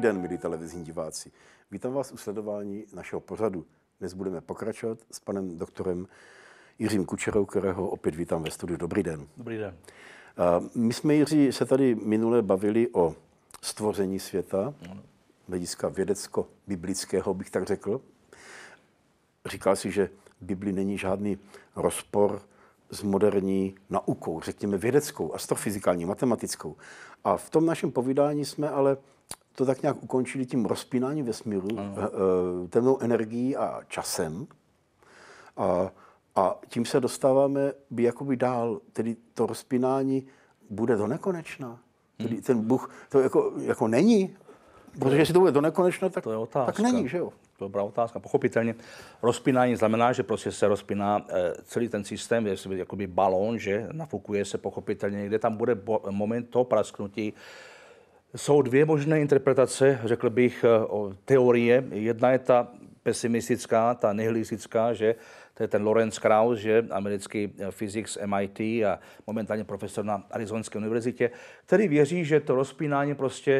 Dobrý den, milí televizní diváci. Vítám vás u sledování našeho pořadu. Dnes budeme pokračovat s panem doktorem Jiřím Kučerou, kterého opět vítám ve studiu. Dobrý den. Dobrý den. My jsme, Jiří, se tady minule bavili o stvoření světa, hlediska vědecko-biblického, bych tak řekl. Říkal si, že Bibli není žádný rozpor s moderní naukou, řekněme vědeckou, astrofyzikální, matematickou. A v tom našem povídání jsme ale to tak nějak ukončili tím rozpínáním vesmíru, ano. Eh, eh, temnou energií a časem. A, a tím se dostáváme by jakoby dál, tedy to rozpínání bude do nekonečna. Tedy hmm. ten Bůh, to jako, jako není, protože jestli to bude do nekonečna, tak, to je otázka. tak není, že jo? To Dobrá otázka, pochopitelně. Rozpínání znamená, že prostě se rozpíná eh, celý ten systém, je jakoby balón, že nafukuje se pochopitelně, Kde tam bude moment toho prasknutí, jsou dvě možné interpretace, řekl bych, eh, o teorie. Jedna je ta pesimistická, ta nihilistická, že to je ten Lorenz Krauss, že americký eh, fyzik z MIT a momentálně profesor na Arizonské univerzitě, který věří, že to rozpínání prostě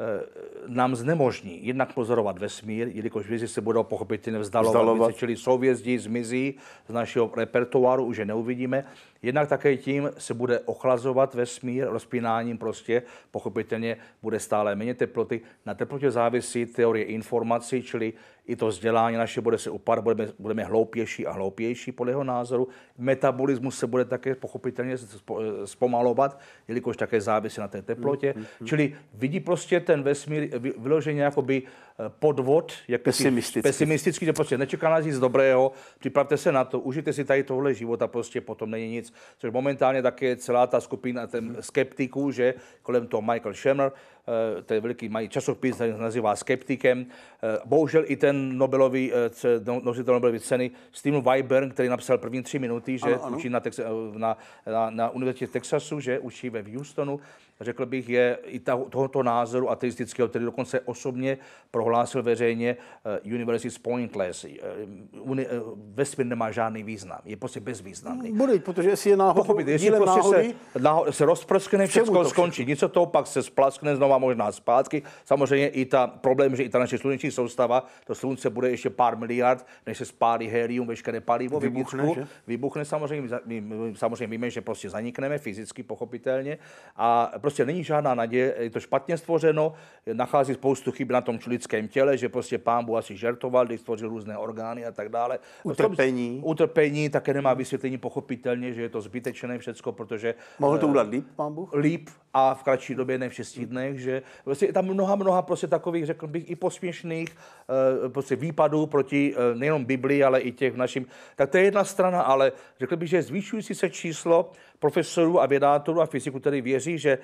eh, nám znemožní jednak pozorovat vesmír, jelikož vězi se budou pochopit vzdalovat, vzdalovat. čili souvězdí zmizí z našeho repertoáru, už je neuvidíme. Jednak také tím se bude ochlazovat vesmír rozpínáním prostě, pochopitelně bude stále méně teploty. Na teplotě závisí teorie informací, čili i to vzdělání naše bude se upadat, budeme, budeme hloupější a hloupější podle jeho názoru. Metabolismus se bude také pochopitelně zpomalovat, jelikož také závisí na té teplotě. Mm-hmm. Čili vidí prostě ten vesmír vyloženě jakoby eh, podvod, jak pesimistický. pesimistický, že prostě nečeká nás nic dobrého, připravte se na to, užijte si tady tohle života, prostě potom není nic což momentálně také celá ta skupina ten skeptiků, že kolem toho Michael Schumer, eh, to je veliký mají časopis, který se nazývá Skeptikem. Eh, bohužel i ten Nobelový, eh, nositel Nobelovy ceny, Steven Weiberg, který napsal první tři minuty, že ano, ano. učí na, na, na, na univerzitě v Texasu, že učí ve Houstonu, řekl bych, je i tohoto názoru ateistického, který dokonce osobně prohlásil veřejně uh, University is pointless. Uh, eh, uni, uh, vesmír nemá žádný význam, je prostě bezvýznamný. Mm, bude, protože jestli je náhodou, Pochopit, jestli prostě náhody, se, náhod, se rozprskne, všechno skončí. Nic toho pak se splaskne znova možná zpátky. Samozřejmě i ta problém, že i ta naše sluneční soustava, to slunce bude ještě pár miliard, než se spálí helium, veškeré palivo, vybuchne, vybuchne samozřejmě, my, samozřejmě víme, že prostě zanikneme fyzicky, pochopitelně. A prostě prostě není žádná naděje, je to špatně stvořeno, nachází spoustu chyb na tom lidském těle, že prostě pán Bůh asi žertoval, když stvořil různé orgány a tak dále. Prostě utrpení. Tom, utrpení také nemá vysvětlení pochopitelně, že je to zbytečné všecko, protože... Mohl to eh, udělat líp, pán Bůh? Líp a v kratší době, ne v šesti dnech, že prostě je tam mnoha, mnoha prostě takových, řekl bych, i posměšných eh, prostě výpadů proti eh, nejenom Biblii, ale i těch našim. Tak to je jedna strana, ale řekl bych, že zvýšující se číslo profesorů a vědátorů a fyziků, který věří, že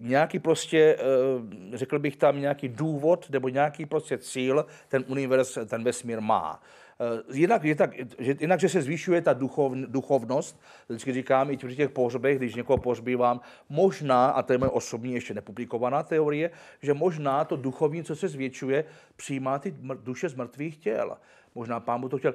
nějaký prostě, eh, řekl bych tam, nějaký důvod nebo nějaký prostě cíl ten univerz, ten vesmír má. Eh, jinak, je tak, že, jinak, že se zvyšuje ta duchov, duchovnost, vždycky říkám i při těch pohřbech, když někoho pohřbívám, možná, a to je moje osobní ještě nepublikovaná teorie, že možná to duchovní, co se zvětšuje, přijímá ty duše z mrtvých těl. Možná pán Bůh to chtěl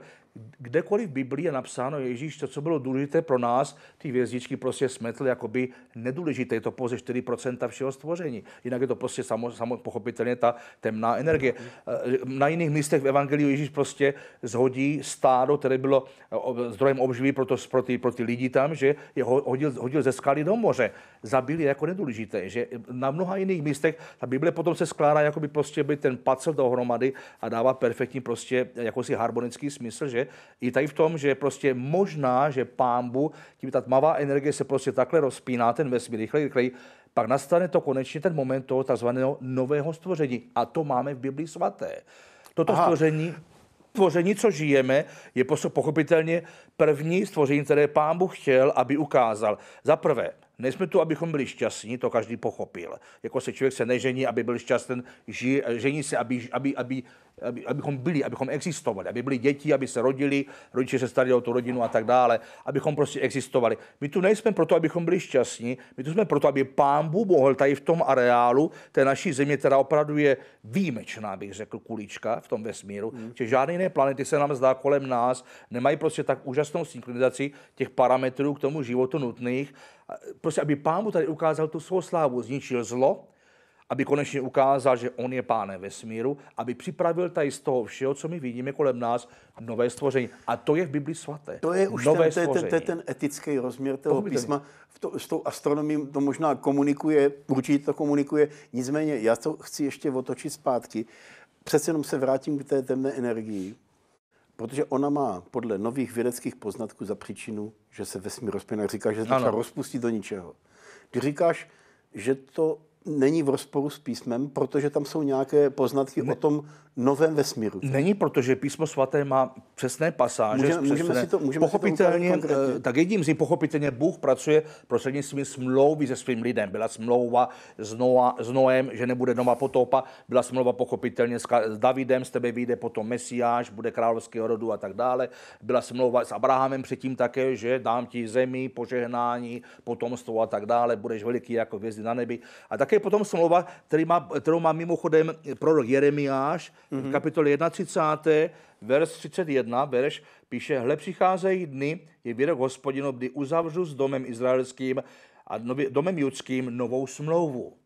kdekoliv v Biblii je napsáno, Ježíš, to, co bylo důležité pro nás, ty vězdičky prostě jako by nedůležité. Je to pouze 4% všeho stvoření. Jinak je to prostě samo, samo pochopitelně ta temná energie. Eh, na jiných místech v Evangeliu Ježíš prostě zhodí stádo, které bylo eh, zdrojem obživy pro, to, pro, ty, pro ty lidi tam, že je hodil, hodil ze skaly do moře. Zabili jako nedůležité. Že na mnoha jiných místech ta Bible potom se skládá, jako by prostě by ten pacel dohromady a dává perfektní prostě eh, jakosi harmonický smysl, že že? i tady v tom, že prostě možná, že pámbu, tím ta tmavá energie se prostě takhle rozpíná ten vesmír rychleji, rychleji, pak nastane to konečně ten moment toho takzvaného nového stvoření. A to máme v Biblii svaté. Toto Aha. stvoření, stvoření, co žijeme, je pochopitelně první stvoření, které pán Bůh chtěl, aby ukázal. Za prvé, Nejsme tu, abychom byli šťastní, to každý pochopil. Jako se člověk se nežení, aby byl šťastný, ži, žení se, aby, aby, aby, aby, abychom byli, abychom existovali, aby byli děti, aby se rodili, rodiče se starali o tu rodinu a tak dále, abychom prostě existovali. My tu nejsme proto, abychom byli šťastní, my tu jsme proto, aby pán Bůh mohl tady v tom areálu té naší země, která opravdu je výjimečná, bych řekl, kulička v tom vesmíru, hmm. že žádné jiné planety se nám zdá kolem nás, nemají prostě tak úžasnou synchronizaci těch parametrů k tomu životu nutných, prostě aby pán mu tady ukázal tu svou slávu, zničil zlo, aby konečně ukázal, že on je pánem vesmíru, aby připravil tady z toho všeho, co my vidíme kolem nás, nové stvoření. A to je v Bibli svaté. To je už nové ten, ten, ten, ten etický rozměr toho Pochopitelně. písma. V to, s tou astronomií to možná komunikuje, určitě to komunikuje. Nicméně já to chci ještě otočit zpátky. Přece jenom se vrátím k té temné energii. Protože ona má podle nových vědeckých poznatků za příčinu, že se vesmír rozplyne. Říká, že se to rozpustí do ničeho. Ty říkáš, že to není v rozporu s písmem, protože tam jsou nějaké poznatky ne. o tom, novém vesmíru. Není, protože písmo svaté má přesné pasáže. Můžeme, přesné, můžeme si to, můžeme pochopitelně, si to eh, tak jedním z nich pochopitelně Bůh pracuje prostřednictvím smlouvy se svým lidem. Byla smlouva s, Noa, s Noem, že nebude doma potopa, byla smlouva pochopitelně s, s Davidem, z tebe vyjde potom Mesiáš, bude královského rodu a tak dále. Byla smlouva s Abrahamem předtím také, že dám ti zemi, požehnání, potomstvo a tak dále, budeš veliký jako hvězdy na nebi. A také potom smlouva, který má, kterou má mimochodem prorok Jeremiáš, mm-hmm. v mhm. kapitole 31, verš 31, verš píše, hle přicházejí dny, je výrok hospodinu, kdy uzavřu s domem izraelským a domem judským novou smlouvu.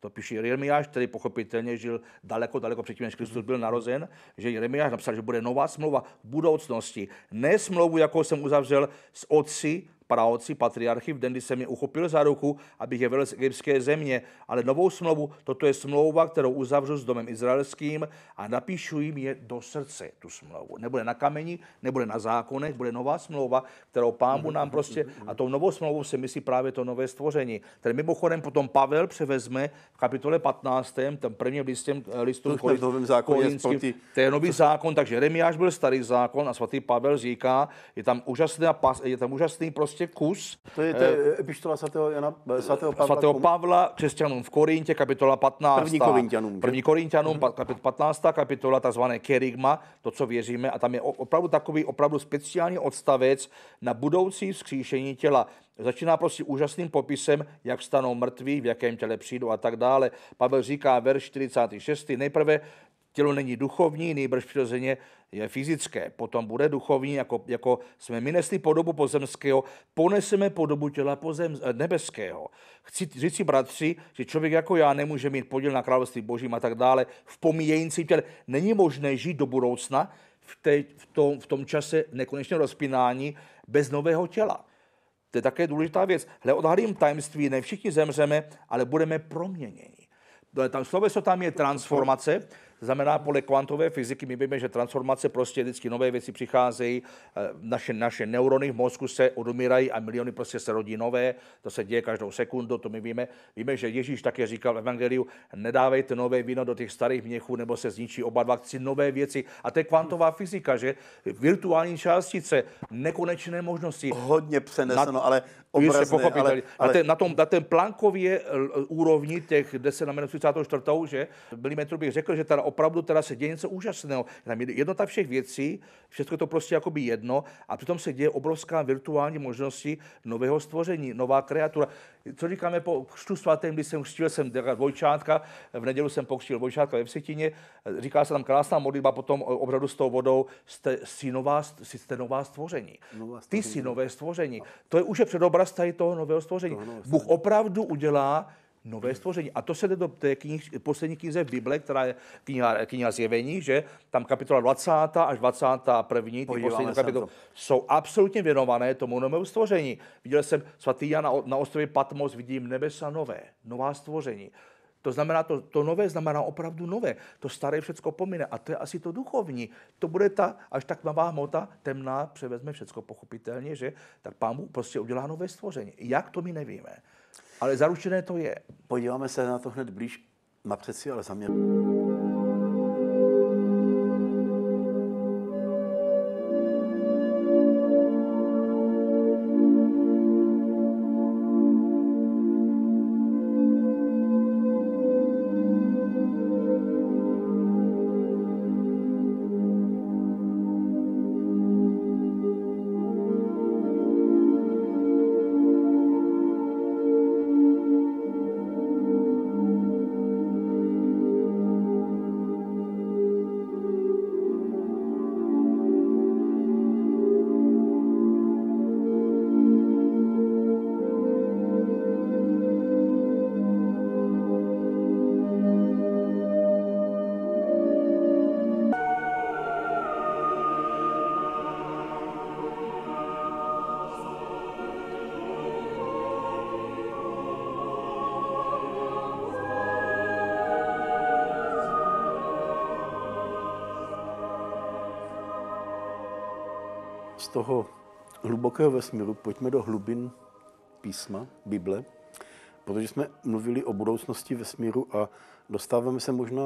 To píše Jeremiáš, který pochopitelně žil daleko, daleko předtím, než Kristus mhm. byl narozen, že Jeremiáš napsal, že bude nová smlouva v budoucnosti. Ne smlouvu, jakou jsem uzavřel s otci praoci patriarchy v den, kdy jsem je uchopil za ruku, abych je vedl z egyptské země, ale novou smlouvu, toto je smlouva, kterou uzavřu s domem izraelským a napíšu jim je do srdce, tu smlouvu. Nebude na kameni, nebude na zákonech, bude nová smlouva, kterou pámu nám prostě, a tou novou smlouvou se myslí právě to nové stvoření, které mimochodem potom Pavel převezme v kapitole 15, tam první listem, eh, listu korinským, to je nový zákon, takže Remiáš byl starý zákon a svatý Pavel říká, je tam úžasný, je tam úžasný prostě prostě kus. To je, to je eh, epištola svatého, Jana, svatého Pavla. Svatého Pavla, křesťanům v Korintě, kapitola 15. První Korintianům. První Korintianům, mhm. kapitola 15. kapitola, tzv. kerygma, to, co věříme. A tam je opravdu takový opravdu speciální odstavec na budoucí vzkříšení těla. Začíná prostě úžasným popisem, jak stanou mrtví, v jakém těle přijdou a tak dále. Pavel říká, verš 46. Nejprve tělo není duchovní, nejbrž přirozeně je fyzické, potom bude duchovní, jako, jako jsme my nesli podobu pozemského, poneseme podobu těla pozem, eh, nebeského. Chci říct si, bratři, že člověk jako já nemůže mít podíl na království božím a tak dále, v pomíjející těle. Není možné žít do budoucna v, té, v, tom, v tom čase nekonečného rozpínání bez nového těla. To je také důležitá věc. Hle, odhalím tajemství, ne všichni zemřeme, ale budeme proměněni. Tam sloveso tam je transformace, Znamená, podle kvantové fyziky my víme, že transformace prostě vždycky nové věci přicházejí, eh, naše, naše neurony v mozku se odumírají a miliony prostě se rodí nové, to se děje každou sekundu, to my víme. Víme, že Ježíš také říkal v Evangeliu, nedávejte nové víno do těch starých měchů, nebo se zničí oba dva chci nové věci. A to je kvantová fyzika, že virtuální částice, nekonečné možnosti. Hodně přeneseno, na, ale obrazné. Se ale, ale... Na, ten, na, tom, na ten plankově eh, úrovni těch 10 na 34, že milimetru bych řekl, že teda opravdu teda se děje něco úžasného. Tam jednota všech věcí, všechno to prostě jako by jedno a přitom se děje obrovská virtuální možnosti nového stvoření, nová kreatura. Co říkáme po křtu svatém, když jsem křtil jsem dvojčátka, v neděli jsem pokřtil dvojčátka ve Vsetině, říká se tam krásná modlitba potom obradu s tou vodou, jste, jsi nová, jste nová stvoření. Nová stvoření. Ty jsi nové stvoření. To je už je předobraz tady toho nového stvoření. Toho nového stvoření. Bůh opravdu udělá nové stvoření. A to se jde do té knih, poslední knize Bible, která je kniha, kniha zjevení, že tam kapitola 20. až 21. ty Podíváme poslední kapitoly jsou absolutně věnované tomu novému stvoření. Viděl jsem svatý Jan na, na ostrově Patmos, vidím nebesa nové, nová stvoření. To znamená, to, to nové znamená opravdu nové. To staré všecko pomine. A to je asi to duchovní. To bude ta až tak nová hmota, temná, převezme všecko pochopitelně, že tak pán Bůh prostě udělá nové stvoření. Jak to my nevíme. Ale zaručené to je. Podíváme se na to hned blíž na přeci, ale za mě. toho hlubokého vesmíru pojďme do hlubin písma, Bible, protože jsme mluvili o budoucnosti vesmíru a dostáváme se možná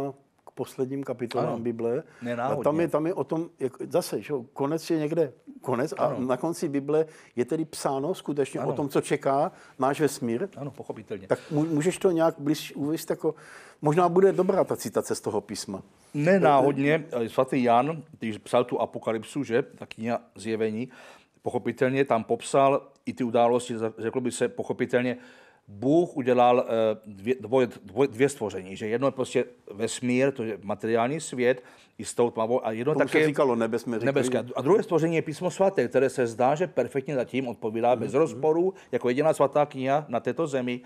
k posledním kapitolám ano. Bible. A tam je, tam je o tom, jak, zase, že konec je někde konec ano. a na konci Bible je tedy psáno skutečně ano. o tom, co čeká náš vesmír. Ano, pochopitelně. Tak můžeš to nějak blíž uvést jako, možná bude dobrá ta citace z toho písma. Nenáhodně, eh, svatý Jan, když psal tu apokalypsu, že, ta kniha zjevení, pochopitelně tam popsal i ty události, řeklo by se pochopitelně, Bůh udělal eh, dvě, dvě, dvě, dvě stvoření, že jedno je prostě vesmír, to je materiální svět, i s tou tmavou. A jedno také, se říkalo nebeské. A druhé stvoření je písmo svaté, které se zdá, že perfektně zatím odpovídá mm-hmm. bez mhm, mhm. rozporu, jako jediná svatá kniha na této zemi,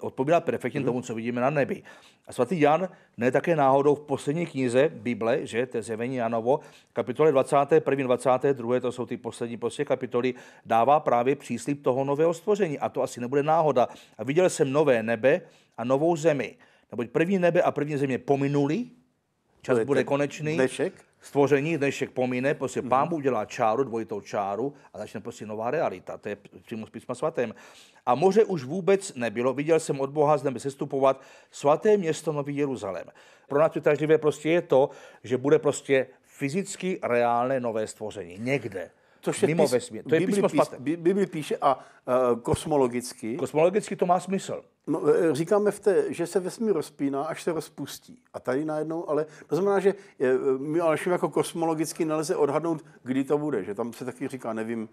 odpovídá perfektně mm-hmm. tomu, co vidíme na nebi. A svatý Jan ne také náhodou v poslední knize Bible, že, to je zjevení Janovo, kapitole 21, 22, to jsou ty poslední prostě kapitoly, dává právě příslip toho nového stvoření. A to asi nebude náhoda. A viděl jsem nové nebe a novou zemi. Neboť první nebe a první země pominuli, čas bude, konečný. Dnešek? Stvoření dnešek pomíne, prostě mm-hmm. pán Bůh udělá čáru, dvojitou čáru a začne prostě nová realita. To je přímo z písma svatém. A moře už vůbec nebylo. Viděl jsem od Boha z nebe sestupovat svaté město Nový Jeruzalém. Pro nás přitažlivé prostě je to, že bude prostě fyzicky reálné nové stvoření. Někde. Což je mimo pís... vesmír. To je Bibli písmo pís... Bibli píše a uh, kosmologicky. Kosmologicky to má smysl. No, e, říkáme, v té, že se vesmír rozpíná, až se rozpustí. A tady najednou, ale to znamená, že je, my ale jako kosmologicky nelze odhadnout, kdy to bude. Že tam se taky říká, nevím,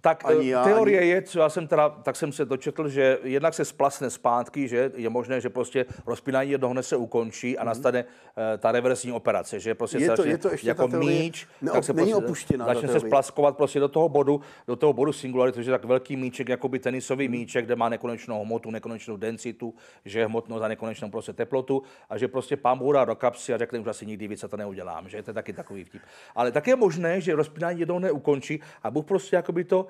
tak eh, ani já, teorie ani... je, co já jsem teda, tak jsem se dočetl, že jednak se splasne zpátky, že je možné, že prostě rozpínání jednoho dne se ukončí a mm-hmm. nastane eh, ta reverzní operace, že prostě je to, začne je to ještě jako ta míč, ne, no, tak se prostě opuštěná začne se splaskovat prostě do toho bodu, do toho bodu singularity, že tak velký míček, jako by tenisový mhm. míček, kde má nekonečnou hmotu, nekonečnou densitu, že je hmotnost a nekonečnou prostě teplotu a že prostě pán Bůh do kapsy a řekne, že asi nikdy více to neudělám, že to je taky takový vtip. Ale tak je možné, že rozpínání jednoho neukončí a Bůh prostě jako by to,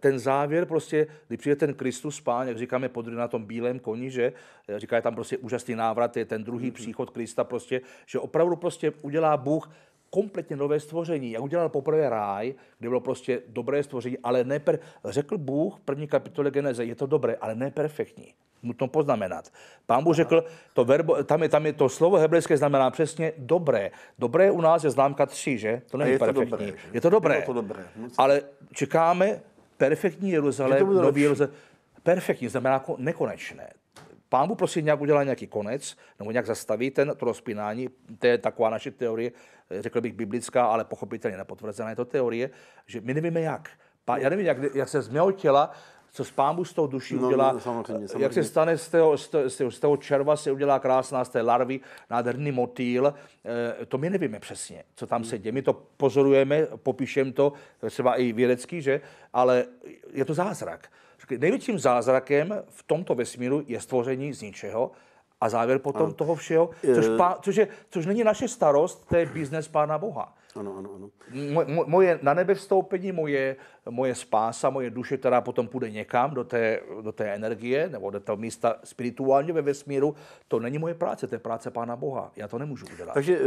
ten závěr prostě, kdy přijde ten Kristus pán, jak říkáme podry na tom bílém koni, že říká je tam prostě úžasný návrat, je ten druhý mm-hmm. příchod Krista prostě, že opravdu prostě udělá Bůh kompletně nové stvoření, jak udělal poprvé ráj, kde bylo prostě dobré stvoření, ale ne per, řekl Bůh v první kapitole Geneze, je to dobré, ale ne perfektní nutno poznamenat. Pán Bůh řekl, to verbo, tam, je, tam je to slovo hebrejské znamená přesně dobré. Dobré u nás je známka 3, že? To není je perfektní. To dobré, je to dobré. Je to dobré. Ale čekáme perfektní Jeruzalém, je nový Jeruzalém. Perfektní znamená jako nekonečné. Pán Bůh prosím nějak udělá nějaký konec, nebo nějak zastaví ten, to rozpínání. To je taková naše teorie, řekl bych biblická, ale pochopitelně nepotvrzená je to teorie, že my nevíme jak. Pán, já nevím, jak, jak se z mého těla co z pámu s tou duší no, no udělá, no, samozřejmě, samozřejmě. jak se stane z toho, z, toho, z toho červa, se udělá krásná z té larvy, nádherný motýl, e, to my nevíme přesně, co tam se děje. My to pozorujeme, popíšeme to, třeba i vědecký, že? Ale je to zázrak. Největším zázrakem v tomto vesmíru je stvoření z ničeho a závěr potom ano. toho všeho, což, eh. pa, což, je, což není naše starost, to je biznes Pána Boha. Ano, ano, ano. Mo, moje na nebe vstoupení, moje, moje spása, moje duše, která potom půjde někam do té, do té energie nebo do toho místa spirituálně ve vesmíru, to není moje práce, to je práce Pána Boha. Já to nemůžu udělat. Takže eh,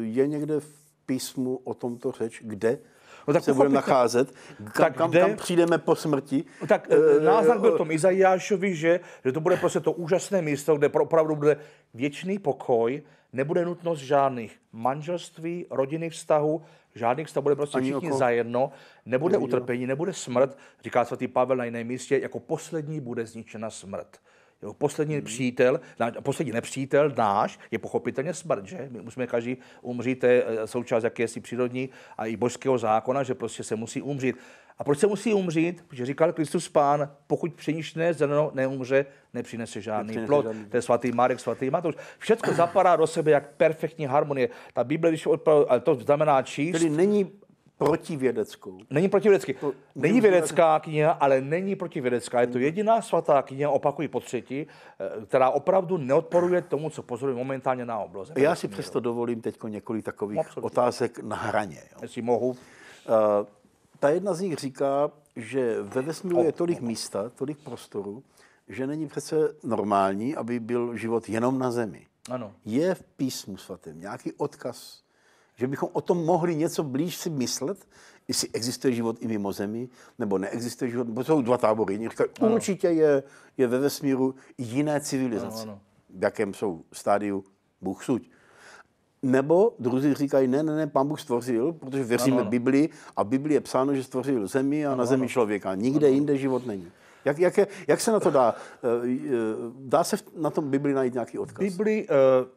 je někde v písmu o tomto řeč, kde no, tak se budeme nacházet, kam, tak kam, kde, kam přijdeme po smrti. No tak e, náznak byl tom eh, Izajášovi, že, že to bude prostě to úžasné místo, kde opravdu bude věčný pokoj, nebude nutnost žádných manželství, rodiny vztahu, žádných vztahů, bude prostě Ani všichni oko. zajedno, nebude Ani utrpení, nebude smrt, říká svatý Pavel na jiném místě, jako poslední bude zničena smrt. Jo, poslední hmm. přítel, poslední nepřítel náš je pochopitelně smrt, že? My musíme každý umřít, to je eh, součást jakési přírodní a i božského zákona, že prostě se musí umřít. A proč se musí umřít? Protože říkal Kristus Pán, pokud pšeničné zrno neumře, nepřinese žádný nepřinese plod. Žádný. To je svatý Marek, svatý Matouš. Všechno zapadá do sebe jak perfektní harmonie. Ta Bible, když odpal, ale to znamená číst. Tedy není protivědeckou. Není protivědecký. To, není vědecká kniha, ale není protivědecká. Je to hmm. jediná svatá kniha, opakuji po třetí, eh, která opravdu neodporuje tomu, co pozorujeme momentálně na obloze. Já si přesto dovolím teď několik takových no, Absolutně. otázek na hraně. Jo. Jestli mohu. Uh, ta jedna z nich říká, že ve vesmíru je tolik místa, tolik prostoru, že není přece normální, aby byl život jenom na Zemi. Ano. Je v písmu svatém nějaký odkaz že bychom o tom mohli něco blíž si myslet, jestli existuje život i mimo zemi, nebo neexistuje život, protože jsou dva tábory. říkají, určitě je, je ve vesmíru jiné civilizace, ano, ano. v jakém jsou stádiu Bůh suď. Nebo druzí říkají, ne, ne, ne, pán Bůh stvořil, protože věříme ano, ano. Biblii a v Biblii je psáno, že stvořil zemi a ano, na zemi ano. člověka. Nikde ano. jinde život není. Jak, jak, je, jak se na to dá? Eh, eh, dá se na tom Bibli najít nějaký odkaz? Bibli, eh,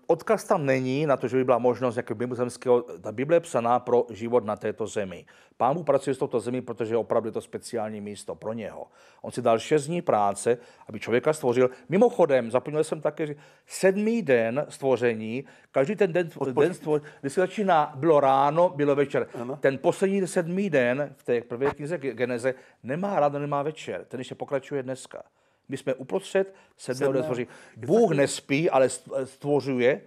odkaz tam není na to, že by byla možnost nějakého mimozemského. Ta Bible je psaná pro život na této zemi. Pán Bůh pracuje s touto zemí, protože je opravdu to speciální místo pro něho. On si dal šest dní práce, aby člověka stvořil. Mimochodem, zapomněl jsem také, že sedmý den stvoření, Každý ten den, Odpoč... den stvoř, když se začíná, bylo ráno, bylo večer. Ano. Ten poslední sedmý den v té první knize Geneze nemá ráno, nemá večer. Ten ještě pokračuje dneska. My jsme uprostřed sedmého dne stvoří. Bůh nespí, ale stvořuje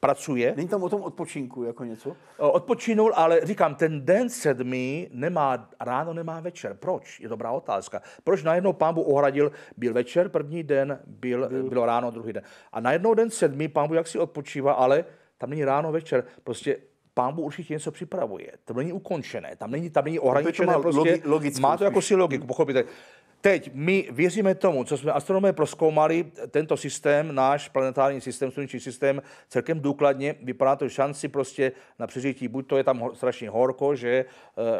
pracuje. Není tam o tom odpočinku jako něco? Odpočinul, ale říkám, ten den sedmý nemá, ráno nemá večer. Proč? Je dobrá otázka. Proč najednou Bůh ohradil, byl večer první den, byl, byl. bylo ráno druhý den. A najednou den sedmý pán Bůh jaksi odpočívá, ale tam není ráno večer. Prostě Bůh určitě něco připravuje. To není ukončené, tam není, tam není ohraničené. To prostě, logi, má to jako si logiku, pochopíte. Teď my věříme tomu, co jsme astronomé proskoumali, tento systém, náš planetární systém, sluneční systém, celkem důkladně, vypadá to šanci prostě na přežití, buď to je tam strašně horko, že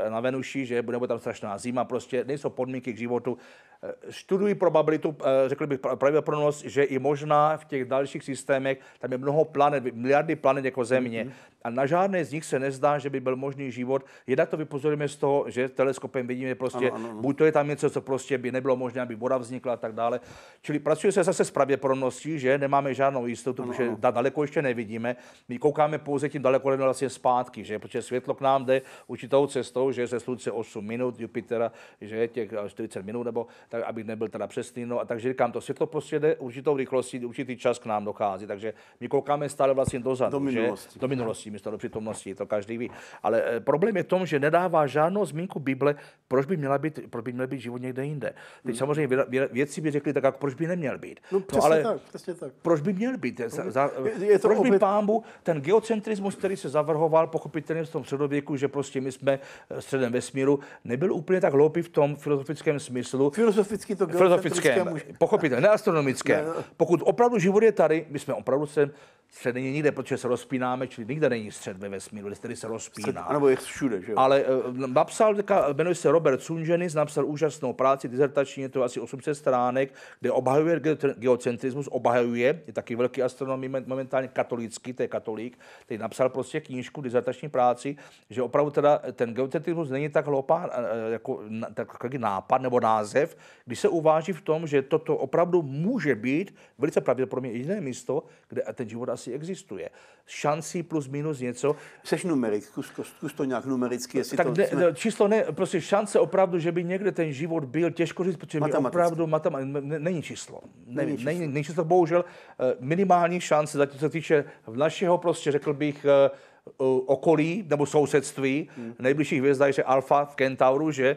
eh, na Venuši, že bude tam strašná zima, prostě nejsou podmínky k životu. Eh, studuji probabilitu, eh, řekl bych pravděpodobnost, že i možná v těch dalších systémech, tam je mnoho planet, miliardy planet jako Země, mm-hmm. a na žádné z nich se nezdá, že by byl možný život. Jednak to vypozorujeme z toho, že teleskopem vidíme prostě, ano, ano, ano. buď to je tam něco, co prostě by nebylo možné, aby voda vznikla a tak dále. Čili pracuje se zase s pravděpodobností, že nemáme žádnou jistotu, ano, protože ano. daleko ještě nevidíme. My koukáme pouze tím daleko vlastně zpátky, že? protože světlo k nám jde určitou cestou, že ze slunce 8 minut, Jupitera, že těch 40 eh, minut, nebo tak, aby nebyl teda přesný. No, a takže říkám, to světlo prostě jde určitou rychlostí, určitý čas k nám dochází. Takže my koukáme stále vlastně dozadu. Do minulosti. Že? Do minulosti, místo do přítomnosti, to každý ví. Ale eh, problém je tom, že nedává žádnou zmínku Bible, proč by, měla být, proč by měla být život někde jinde. Teď hmm. samozřejmě věci by řekli tak, jak proč by neměl být. No, no přesně no, ale tak, přesně tak. Proč by měl být? Za, za, je, je to proč opět... by pámbu ten geocentrismus, který se zavrhoval pochopitelně v tom středověku, že prostě my jsme eh, středem vesmíru, nebyl úplně tak hloupý v tom filozofickém smyslu. Filozoficky to geocentrické. Filozofickém, pochopitelně, ne astronomické. Ne, ne. No. Pokud opravdu život je tady, my jsme opravdu středem Střed není nikde, protože se rozpínáme, čili nikde není střed ve vesmíru, kde se rozpíná. Ano, je všude, že jo? Ale eh, napsal, jmenuje se Robert Sunženis, napsal úžasnou práci, dizertační, je to asi 800 stránek, kde obhajuje geocentrismus, obhajuje, je taky velký astronom momentálně katolický, to je katolík, který napsal prostě knížku, dizertační práci, že opravdu teda ten geocentrismus není tak hloupá, eh, eh, jako takový nápad nebo název, když se uváží v tom, že toto opravdu může být velice pravděpodobně jediné místo, kde ten život asi existuje. Šancí plus minus něco. Seš numerik, kus, kus to nějak numericky. Jestli tak to ne, jsme... číslo ne, prostě šance opravdu, že by někde ten život byl, těžko říct, protože matematicky. opravdu matema, ne, není číslo. Není číslo. Není, není číslo, bohužel eh, minimální šance, zatím se týče v našeho prostě, řekl bych, eh, okolí nebo sousedství. Hmm. Nejbližší hvězda je že Alfa v Kentauru, že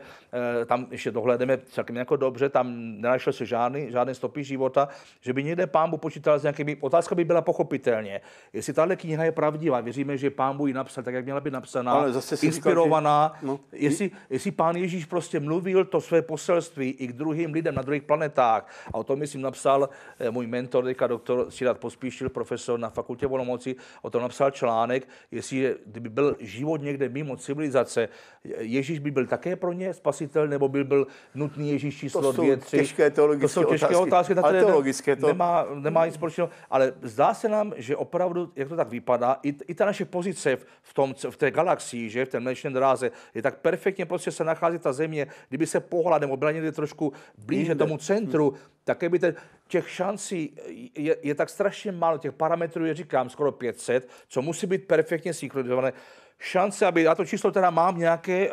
e, tam ještě dohledeme celkem jako dobře, tam nenašel se žádný, žádné stopy života, že by někde pán Bůh počítal s nějakými, otázka by byla pochopitelně, jestli tahle kniha je pravdivá, věříme, že pán Bůh ji napsal tak, jak měla být napsaná, Ale zase inspirovaná, říkal, že... no. jestli, jestli pán Ježíš prostě mluvil to své poselství i k druhým lidem na druhých planetách a o tom, myslím, napsal eh, můj mentor, teďka doktor Sirat Pospíšil, profesor na fakultě volomoci, o tom napsal článek, jestli je, kdyby byl život někde mimo civilizace, Ježíš by byl také pro ně spasitel, nebo by byl nutný Ježíš číslo to dvě, tři. Těžké to jsou těžké otázky, otázky ale teologické to... nemá, nemá nic společného. Ale zdá se nám, že opravdu, jak to tak vypadá, i, i ta naše pozice v, tom, v té galaxii, že v té mléčném dráze, je tak perfektně, prostě se nachází ta země, kdyby se pohla nebo byla někde trošku blíže tomu centru, hmm. také by ten, těch šancí je, je tak strašně málo, těch parametrů je, říkám, skoro 500, co musí být perfektně synchronizované. Šance, aby, já to číslo teda mám nějaké,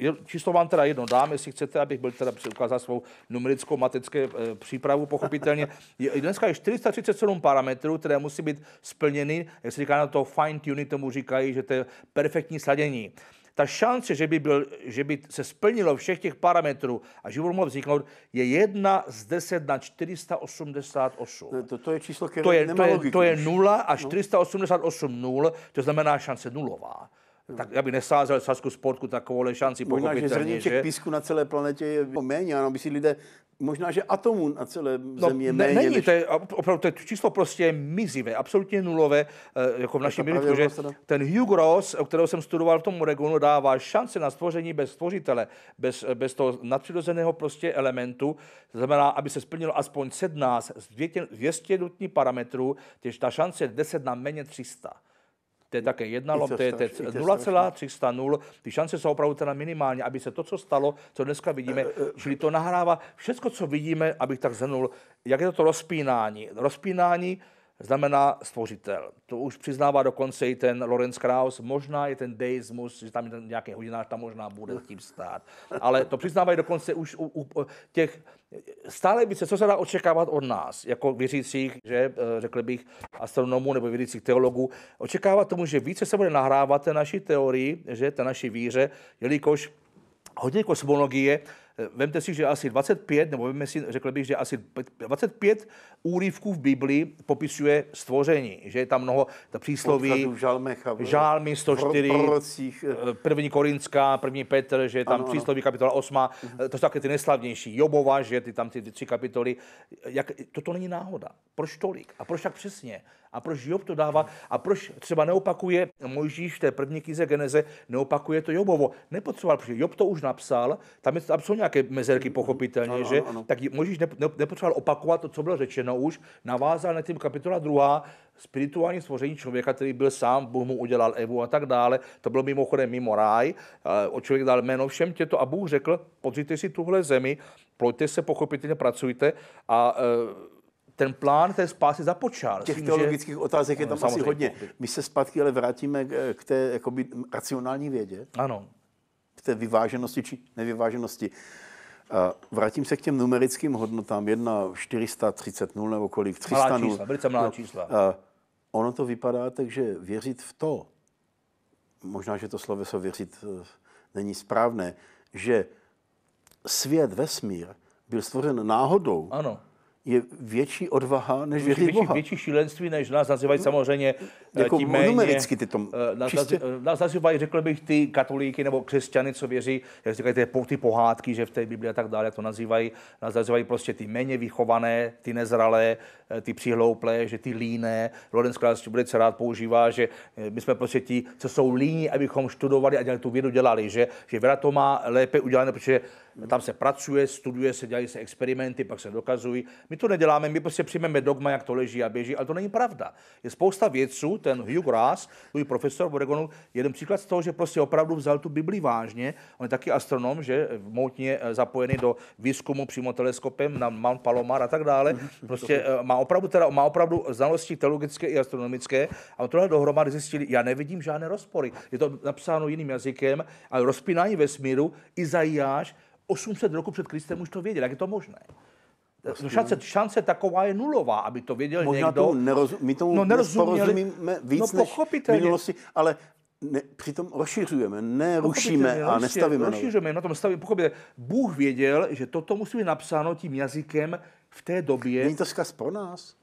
eh, číslo vám teda jedno dám, jestli chcete, abych byl teda ukázal svou numerickou matické eh, přípravu, pochopitelně. Je, dneska je 437 parametrů, které musí být splněny, jak se říká na to fine tuning, tomu říkají, že to je perfektní sladění ta šance, že by, byl, že by se splnilo všech těch parametrů a že mohl vzniknout, je 1 z 10 na 488. No, to, to je číslo, které to je, to je, to je 0 až no. 488 0, to znamená šance nulová. No. tak já bych nesázel Sasku Sportku takovou šanci, Možná, že zrníček že? písku na celé planetě je méně, ano, by si lidé, možná, že atomů na celé no, zemi je méně. není, než... to je, opravdu, to je číslo prostě mizivé, absolutně nulové, eh, jako v našem měritku, že ten Hugh Ross, o kterého jsem studoval v tom regionu, dává šance na stvoření bez stvořitele, bez, eh, bez toho nadpřirozeného prostě elementu, to znamená, aby se splnilo aspoň 17 z 200 nutných parametrů, těž ta šance je 10 na méně 300 to je také jedna lom, to je, to je 0,300, ty šance jsou opravdu teda minimální, aby se to, co stalo, co dneska vidíme, eh, eh, eh. čili to nahrává všechno, co vidíme, abych tak zhrnul, jak je to, to rozpínání. Rozpínání, znamená stvořitel. To už přiznává dokonce i ten Lorenz Krauss, možná je ten deismus, že tam je ten nějaký hodinář tam možná bude tím stát. Ale to přiznávají dokonce už u, u těch, stále více, co se dá očekávat od nás, jako věřících, že eh, řekl bych astronomů nebo věřících teologů, očekávat tomu, že více se bude nahrávat té naší teorii, že té naší víře, jelikož hodně kosmologie Eh, vemte si, že asi 25, nebo vemme si, řekl bych, že asi 25 úryvků v Biblii popisuje stvoření, že je tam mnoho ta přísloví, žálmy 104, eh, první Korinská, první Petr, že je tam ano, přísloví ano. kapitola 8, uh-huh. Mhm. to jsou také ty neslavnější, Jobova, že ty tam ty, ty tři kapitoly. Jak, toto není náhoda. Proč tolik? A proč tak přesně? a proč Job to dává a proč třeba neopakuje Mojžíš v té první knize Geneze, neopakuje to Jobovo. Nepotřeboval, protože Job to už napsal, tam, je, tam jsou nějaké mezerky mm. pochopitelně, ano, že? Ano, ano. Tak Mojžíš nepotřeboval opakovat to, co bylo řečeno už, navázal na tím kapitola druhá, spirituální stvoření člověka, který byl sám, Bůh mu udělal Evu a tak dále. To bylo mimochodem mimo ráj. O člověk dal jméno všem těto a Bůh řekl, podřijte si tuhle zemi, plojte se, pochopitelně pracujte a e, ten plán té spásy započal. Těch tím, teologických že... otázek je tam no, asi hodně. My se zpátky ale vrátíme k té jakoby, racionální vědě. Ano. K té vyváženosti či nevyváženosti. A vrátím se k těm numerickým hodnotám. Jedna 430, 0 nebo kolik, 300 malá čísla, velice malá no, čísla. A ono to vypadá tak, že věřit v to, možná, že to sloveso věřit eh, není správné, že svět, vesmír byl stvořen náhodou. Ano je větší odvaha než Může větší, větší, větší šílenství, než nás nazývají samozřejmě Eh, jako tím méně, numericky ty tom, eh, čistě... na, na řekl bych, ty katolíky nebo křesťany, co věří, jak říkají, ty, ty pohádky, že v té Bibli a tak dále, jak to nazývají, nazývají prostě ty méně vychované, ty nezralé, eh, ty přihlouplé, že ty líné. Lorenz Krás velice rád používá, že my jsme prostě ti, co jsou líní, abychom studovali a dělali tu vědu dělali, že, že věda to má lépe udělané, protože tam se pracuje, studuje se, dělají se experimenty, pak se dokazují. My to neděláme, my prostě přijmeme dogma, jak to leží a běží, ale to není pravda. Je spousta vědců, ten Hugh Grass, můj profesor v Oregonu, jeden příklad z toho, že prostě opravdu vzal tu Bibli vážně. On je taky astronom, že moutně eh, zapojený do výzkumu přímo teleskopem na Mount Palomar a tak dále. Mhm, prostě eh, má opravdu, teda, má opravdu znalosti teologické i astronomické a on tohle dohromady zjistili, já nevidím žádné rozpory. Je to napsáno jiným jazykem, ale rozpínání vesmíru, Izajáš, 800 roku před Kristem už to věděl. Jak je to možné? Prostě no šance, no. šance taková je nulová, aby to věděl Možná někdo. Tomu neroz, my tomu no, nerozumíme víc no, než minulosti, ale ne, přitom rozšiřujeme, nerušíme a nestavíme. Rozšiřujeme, na tom stavíme, Pochopíte, Bůh věděl, že toto musí být napsáno tím jazykem v té době. Není to zkaz pro nás?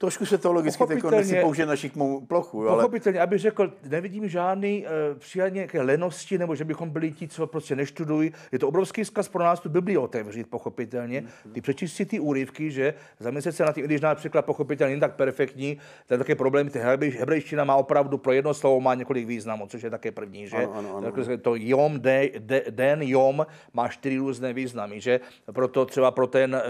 Trošku se to logicky nechci použít na šikmou plochu. pochopitelně, ale... aby řekl, nevidím žádný e, eh, přijat nějaké lenosti, nebo že bychom byli ti, co prostě neštudují. Je to obrovský zkaz pro nás tu Bibli otevřít, pochopitelně. Mm-hmm. Ty přečíst si ty úryvky, že zaměřit se na ty, když například pochopitelně není tak perfektní, to je také problém, ty hebrejština má opravdu pro jedno slovo má několik významů, což je také první, že? Ano, ano, ano. ano. to jom, de, de, den, jom má čtyři různé významy, že? Proto třeba pro ten e,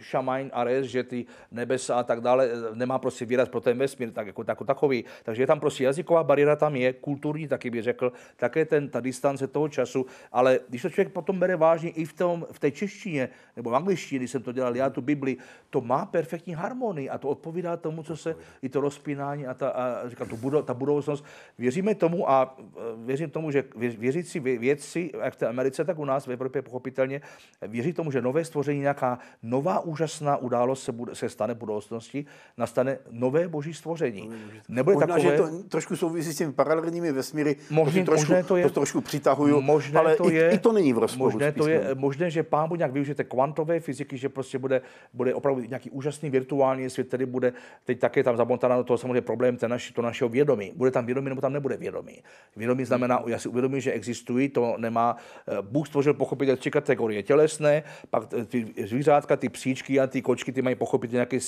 šamain Ares, že ty nebesa a tak dále, eh, nemá prostě výraz pro ten vesmír, tak jako, jako takový. Takže je tam prostě jazyková bariéra, tam je kulturní, taky bych řekl, také ten, ta distance toho času, ale když to člověk potom bere vážně i v, tom, v té češtině nebo v angličtině, když jsem to dělal já tu Bibli, to má perfektní harmonii a to odpovídá tomu, co se i to rozpínání a ta, a, říkám, to budou, ta budoucnost. Věříme tomu a e, věřím tomu, že věřící vědci, jak v té Americe, tak u nás v Evropě pochopitelně, věří tomu, že nové stvoření, nějaká nová úžasná událost se, bude, se stane v budoucnosti na nastane nové boží stvoření. Nebude možná, takové... že to trošku souvisí s těmi paralelními vesmíry, možný, to, trošku, Možná to, je, to trošku přitahuju, možné ale to je, i, i to není v rozporu možné, to je, možné, že pán Bůh nějak využijete kvantové fyziky, že prostě bude, bude opravdu nějaký úžasný virtuální svět, který bude, teď také tam do no, toho samozřejmě problém ten naši, to našeho vědomí. Bude tam vědomí nebo tam nebude vědomí. Vědomí znamená, hmm. já si uvědomím, že existují, to nemá, eh, Bůh stvořil pochopit tři kategorie, tělesné, pak eh, ty zvířátka, ty příčky a ty kočky, ty mají pochopit nějaký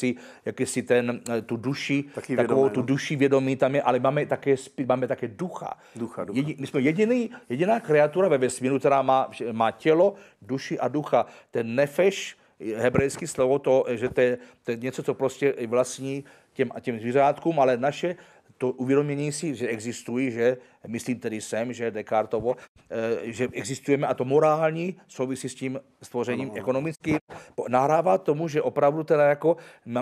si ten Eh, tu duši, Taky takovou vědomé, tu no. duši vědomí tam je, ale máme také, máme také ducha. ducha, ducha. Jedi, my jsme jediný, jediná kreatura ve vesmíru, která má, má tělo, duši a ducha. Ten nefeš, hebrejský slovo, to, eh, že to je, to je něco, co prostě vlastní těm, těm zvířátkům, ale naše to uvědomění si, že existují, že myslím tedy jsem, že Descartovo, eh, že existujeme a to morální souvisí s tím stvořením ekonomickým, nahrává tomu, že opravdu teda jako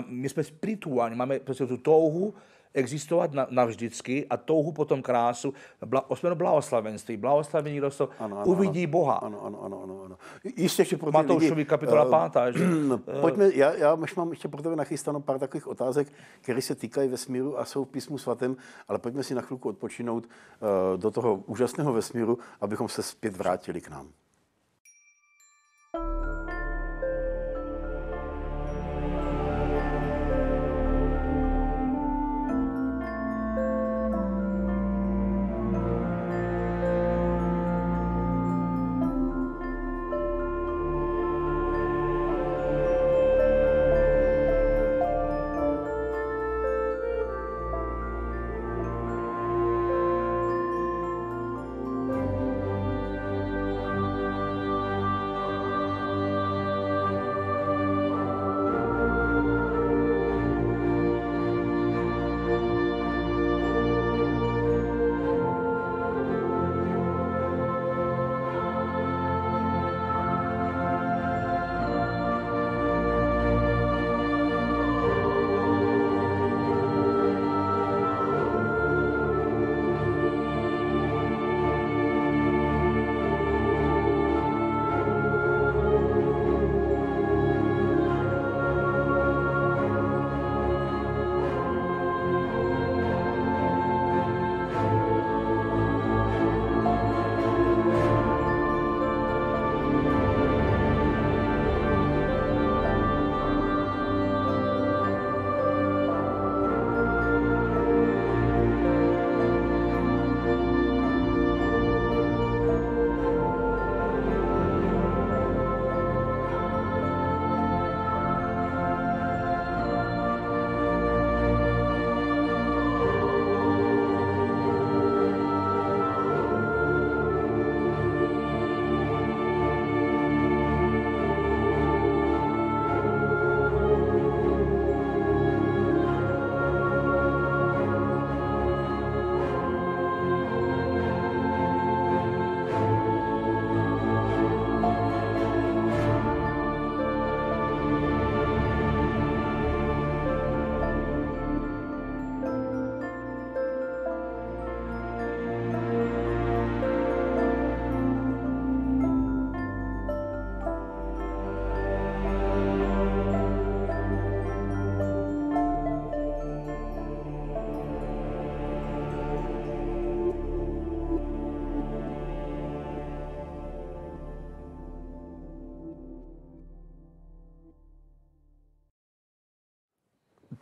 my jsme spirituální, máme prostě tu touhu existovat navždycky a touhu potom krásu, bla, osmeno blahoslavenství, blahoslavení, kdo uvidí ano, Boha. Ano, ano, ano, ano. ano. Jistě že pro Matoušovi lidi, kapitola uh, pátá, že? No, eh. Pojďme, já, já už mám ještě pro tebe nachystanou pár takových otázek, které se týkají vesmíru a jsou v písmu svatém, ale pojďme si na chvilku odpočinout uh, do toho úžasného vesmíru, abychom se zpět vrátili k nám. thank you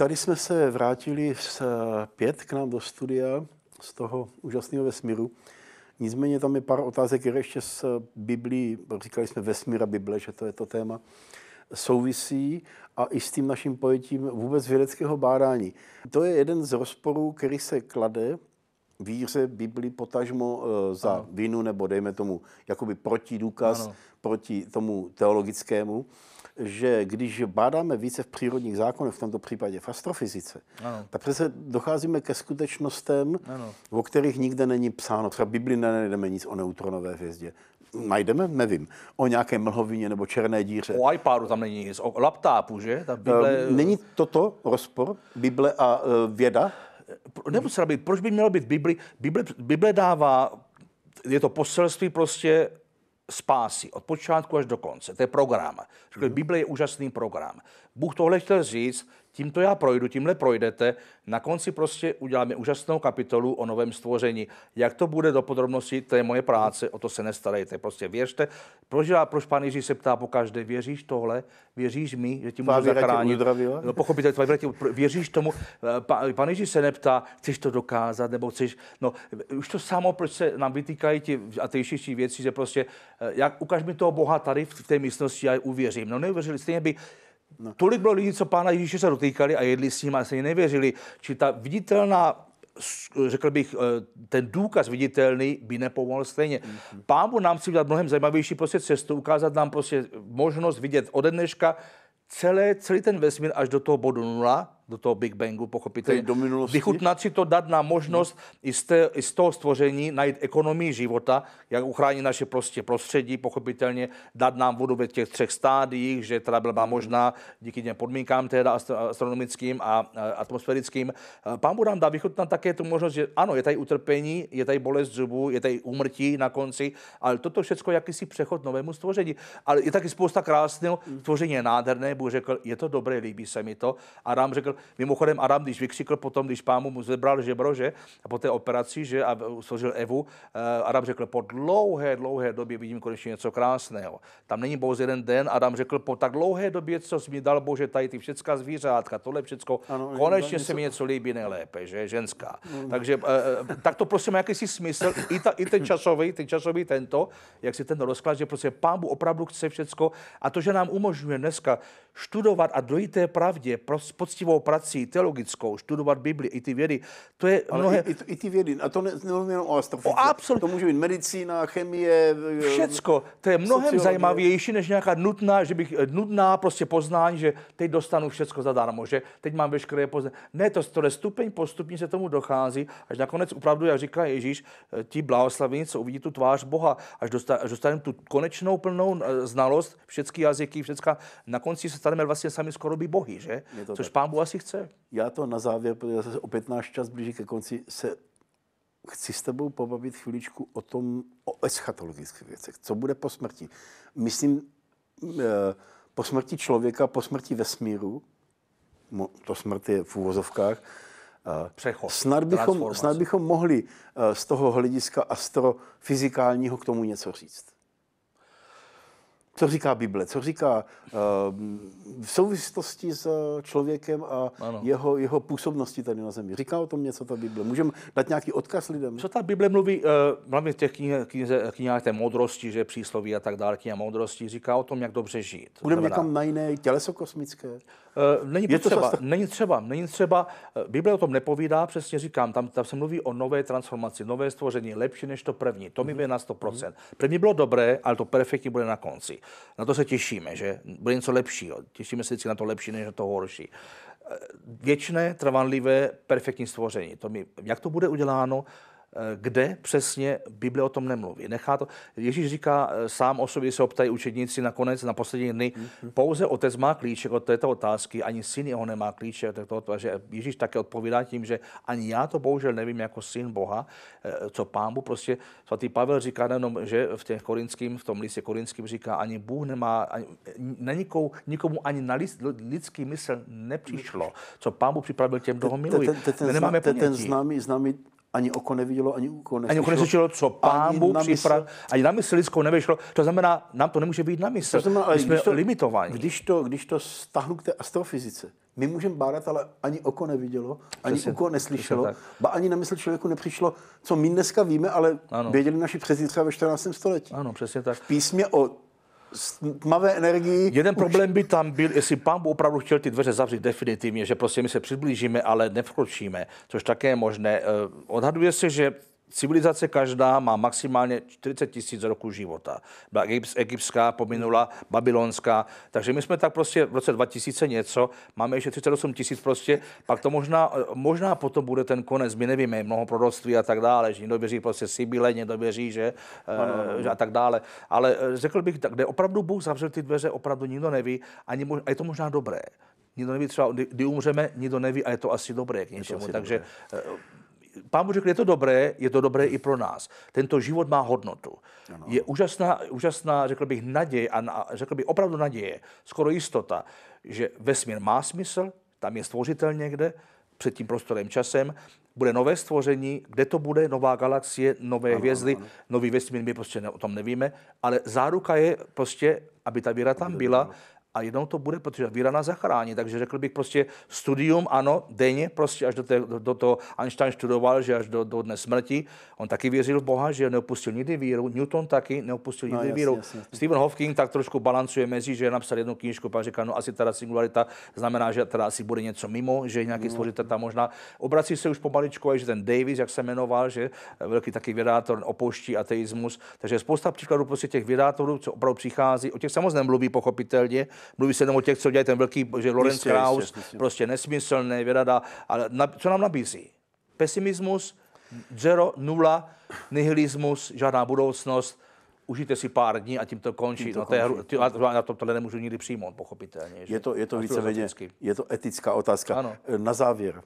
tady jsme se vrátili eh, pět k nám do studia z toho úžasného vesmíru. Nicméně tam je pár otázek, které ještě s eh, Biblí, říkali jsme vesmír a Bible, že to je to téma, souvisí a i s tím naším pojetím vůbec vědeckého bádání. To je jeden z rozporů, který se klade víře, Bibli, potažmo eh, za ano. vinu, nebo dejme tomu jakoby protidůkaz ano. proti tomu teologickému, že když bádáme více v přírodních zákonech, v tomto případě v astrofyzice, ano. tak přece docházíme ke skutečnostem, ano. o kterých nikde není psáno. Třeba Bibli nenajdeme nic o neutronové hvězdě. Najdeme? Nevím. O nějaké mlhovině nebo černé díře. O iPadu tam není nic, o laptopu, že? Ta Bible... Ehm, není toto rozpor Bible a eh, věda? nemusela být, proč by měla být Bibli? Bible, Bible dává, je to poselství prostě spásy od počátku až do konce. To je program. Řekl, mhm. Bible je úžasný program. Bůh tohle chtěl říct, tímto já projdu, tímhle projdete, na konci prostě uděláme úžasnou kapitolu o novém stvoření. Jak to bude do podrobností, to je moje práce, o to se nestarejte, prostě věřte. Proč, já, proč pan Jiří se ptá po každé, věříš tohle, věříš mi, že ti můžu zachránit? No, pochopíte, tvoje víra věříš tomu, eh, pan Jiří se neptá, chceš to dokázat, nebo chceš, no, už to samo, proč se nám vytýkají ti ateističtí věci, že prostě, eh, jak ukaž mi toho Boha tady v té místnosti, já uvěřím. No neuvěřili, stejně by No. Tolik bylo lidí, co pána Ježíše se dotýkali a jedli s ním a se jim nevěřili. Či ta viditelná řekl bych, eh, ten důkaz viditelný by nepomohl stejně. Mm-hmm. Pán Bůh nám chce udělat mnohem zajímavější prostě cestu, ukázat nám prostě možnost vidět ode dneška celé, celý ten vesmír až do toho bodu nula, do toho Big Bangu, pochopitelně. do Vychutnat si to, dát na možnost hmm. i, z té, i z toho stvoření najít ekonomii života, jak uchránit naše prostě prostředí, pochopitelně dát nám vodu ve těch třech stádiích, že teda byla možná díky těm podmínkám teda astronomickým a atmosférickým. Pán Budám dá vychutnat také tu možnost, že ano, je tady utrpení, je tady bolest zubů, je tady úmrtí na konci, ale toto všechno jakýsi přechod novému stvoření. Ale je taky spousta krásného, stvoření je nádherné, Bůh řekl, je to dobré, líbí se mi to. A Rám řekl, mimochodem Adam, když vykřikl potom, když pámu mu zebral žebro, že, a po té operaci, že, a složil Evu, eh, Adam řekl, po dlouhé, dlouhé době vidím konečně něco krásného. Tam není pouze jeden den, Adam řekl, po tak dlouhé době, co jsi mi dal, bože, tady ty všecká zvířátka, tohle všecko, ano, konečně se mi něco líbí nejlépe, že, ženská. Mm. Takže eh, eh, tak to prosím, má jakýsi smysl, i, ta, i ten časový, ten časový tento, jak si ten rozklad, že prostě pámu opravdu chce všecko a to, že nám umožňuje dneska studovat a dojít té pravdě, poctivou prací teologickou, studovat Bibli, i ty vědy, to je Ale mnohem... I, i, i ty vědy, a to nemluvím jenom o astrofyzice. absolut... To může být medicína, chemie... Eh, všecko. To je mnohem sociologie. zajímavější, než nějaká nutná, že bych, eh, nutná prostě poznání, že teď dostanu všecko zadarmo, že teď mám veškeré poznání. Ne, to, to je stupeň postupně se tomu dochází, až nakonec opravdu, jak říká Ježíš, eh, ti blahoslavení, co uvidí tu tvář Boha, až, dosta, až dostaneme tu konečnou plnou znalost, všechny jazyky, všecka, na konci se staneme vlastně sami skoro by bohy, že? Což tak. pán Bůh asi si chce. Já to na závěr, protože zase opět náš čas blíží ke konci, se chci s tebou pobavit chvíličku o tom, o eschatologických věcech. Co bude po smrti? Myslím, eh, po smrti člověka, po smrti vesmíru, to smrt je v úvozovkách, eh, Přechod, snad bychom, snad bychom mohli eh, z toho hlediska astrofyzikálního k tomu něco říct co říká Bible, co říká uh, v souvislosti s eh, člověkem a jeho, jeho působnosti tady na zemi. Říká o tom něco ta Bible? Můžeme dát nějaký odkaz lidem? Co ta Bible mluví, uh, hlavně v těch knihách té moudrosti, že přísloví a tak dále, kniha moudrosti, říká o tom, jak dobře žít. Budeme někam na jiné těleso kosmické? Eh, není, je potřeba, to není třeba, není třeba, eh, Bible o tom nepovídá, přesně říkám, tam, tam se mluví o nové transformaci, nové stvoření, lepší než to první, to mi mm-hmm. na 100%. Mm-hmm. První bylo dobré, ale to perfektní bude na konci. Na to se těšíme, že bude něco lepšího, těšíme se vždycky na to lepší než na to horší eh, věčné, trvanlivé, perfektní stvoření. To mi, jak to bude uděláno, Eh, kde přesně Bible o tom nemluví. Nechá to, Ježíš říká eh, sám o sobě, se obtají učedníci na konec, na poslední dny, mm-hmm. pouze otec má klíček od této otázky, ani syn jeho nemá klíček. Takže Ježíš také odpovídá tím, že ani já to bohužel nevím jako syn Boha, eh, co Bůh, Prostě svatý Pavel říká nejenom, že v těch korinským, v tom listě korinským říká, ani Bůh nemá, ani, na nikou, nikomu ani na list, lidský mysl nepřišlo, co Bůh připravil těm, kdo ho miluje. Ten známý ani oko nevidělo, ani úko neslyšelo. Ani oko neslyšelo, co pán Bůh připravil, ani na mysl lidskou nevyšlo. To znamená, nám to nemůže být na mysl. To znamená, my jsme když to, limitovaní. Když to, když to stahnu k té astrofyzice, my můžeme bádat, ale ani oko nevidělo, ani přesně, uko neslyšelo, ba ani na mysl člověku nepřišlo, co my dneska víme, ale ano. věděli naši předzítřeva ve 14. století. Ano, přesně tak. V písmě o tmavé energií. Jeden problém by tam byl, jestli pán by opravdu chtěl ty dveře zavřít definitivně, že prostě my se přiblížíme, ale nevkročíme, což také je možné. Eh, odhaduje se, že civilizace každá má maximálně 40 tisíc roků života. Byla egyptská, pominula, babylonská, takže my jsme tak prostě v roce 2000 něco, máme ještě 38 tisíc prostě, pak to možná, možná potom bude ten konec, my nevíme, mnoho proroctví a tak dále, že někdo věří prostě Sibile, někdo věří, že eh, ano, a tak dále. Ale eh, řekl bych, kde opravdu Bůh zavřel ty dveře, opravdu nikdo neví, ani, a je to možná dobré. Nikdo neví třeba, kdy umřeme, nikdo neví a je to asi dobré k něčemu. Takže dobré. Eh, pán mu řekl, je to dobré, je to dobré i pro nás. Tento život má hodnotu. Ano. Je úžasná, úžasná, řekl bych, naděje a na, řekl bych opravdu naděje, skoro jistota, že vesmír má smysl, tam je stvořitel někde, před tím prostorem časem, bude nové stvoření, kde to bude, nová galaxie, nové ano, hvězdy, ano. nový vesmír, my prostě ne, o tom nevíme, ale záruka je prostě, aby ta víra tam byla, a jednou to bude, protože víra nás zachrání. Takže řekl bych prostě studium, ano, denně, prostě až do, té, do, do toho Einstein studoval, že až do, do dne smrti. On taky věřil v Boha, že neopustil nikdy víru. Newton taky neopustil no, nikdy no, jasný, víru. Jasný, jasný. Stephen Hawking tak trošku balancuje mezi, že napsal jednu knížku, pak říká, no asi teda singularita znamená, že teda asi bude něco mimo, že nějaký no. stvořitel no. tam možná. Obrací se už pomaličku, že ten Davis, jak se jmenoval, že eh, velký taky vědátor opouští ateismus. Takže spousta příkladů prostě těch vědátorů, co opravdu přichází, o těch samozřejmě mluví pochopitelně, mluví se jenom o těch, co dělají ten velký, že Lorenz jistě, Kraus, jistě, jistě. prostě nesmyslné, věda, ale na, co nám nabízí? Pesimismus, zero, nula, nihilismus, žádná budoucnost, užijte si pár dní a tím to končí. Tím to na, no, to končí. Hru, no. já to tohle nemůžu nikdy přijmout, pochopitelně. Je to, je to víceméně, je to etická otázka. Ano. Na závěr,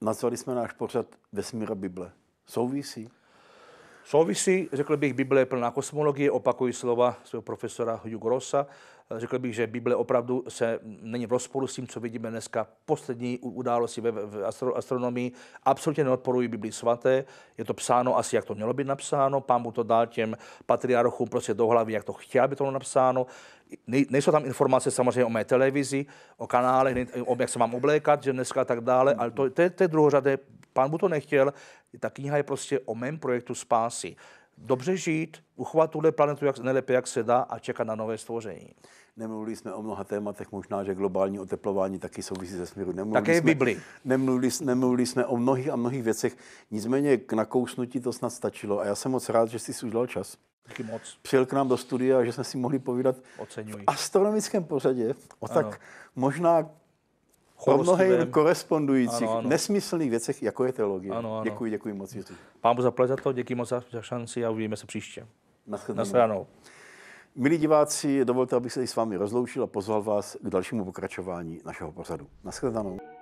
nazvali jsme náš pořad Vesmíra Bible. Souvisí? Souvisí, řekl bych, Bible je plná kosmologie, opakují slova svého profesora Hugo Rossa. Řekl bych, že Bible opravdu se není v rozporu s tím, co vidíme dneska. Poslední události ve, v astro, astronomii absolutně neodporují Bibli svaté. Je to psáno asi, jak to mělo být napsáno. Pán mu to dal těm patriarchům prostě do hlavy, jak to chtěl, aby to bylo napsáno. Ne, nejsou tam informace samozřejmě o mé televizi, o kanálech, o jak se mám oblékat, že dneska a tak dále, ale to, to, je, to je druhořadé Pán mu to nechtěl, ta kniha je prostě o mém projektu spásy. Dobře žít, uchovat tuhle planetu jak, nejlépe, jak se dá a čekat na nové stvoření. Nemluvili jsme o mnoha tématech, možná, že globální oteplování taky souvisí se smíru. Nemluvili Také jsme, Bibli. Nemluvili, nemluvili jsme o mnohých a mnohých věcech, nicméně k nakousnutí to snad stačilo a já jsem moc rád, že jsi si udělal čas. Taky moc. Přijel k nám do studia, že jsme si mohli povídat Oceňuji. v astronomickém pořadě o tak ano. možná po mnohých korespondujících, ano, ano. nesmyslných věcech, jako je teologie. Ano, ano. Děkuji, děkuji moc. Pán za za to, děkuji moc za, za šanci a uvidíme se příště. Naschledanou. Milí diváci, dovolte, abych se i s vámi rozloučil a pozval vás k dalšímu pokračování našeho pořadu. Naschledanou.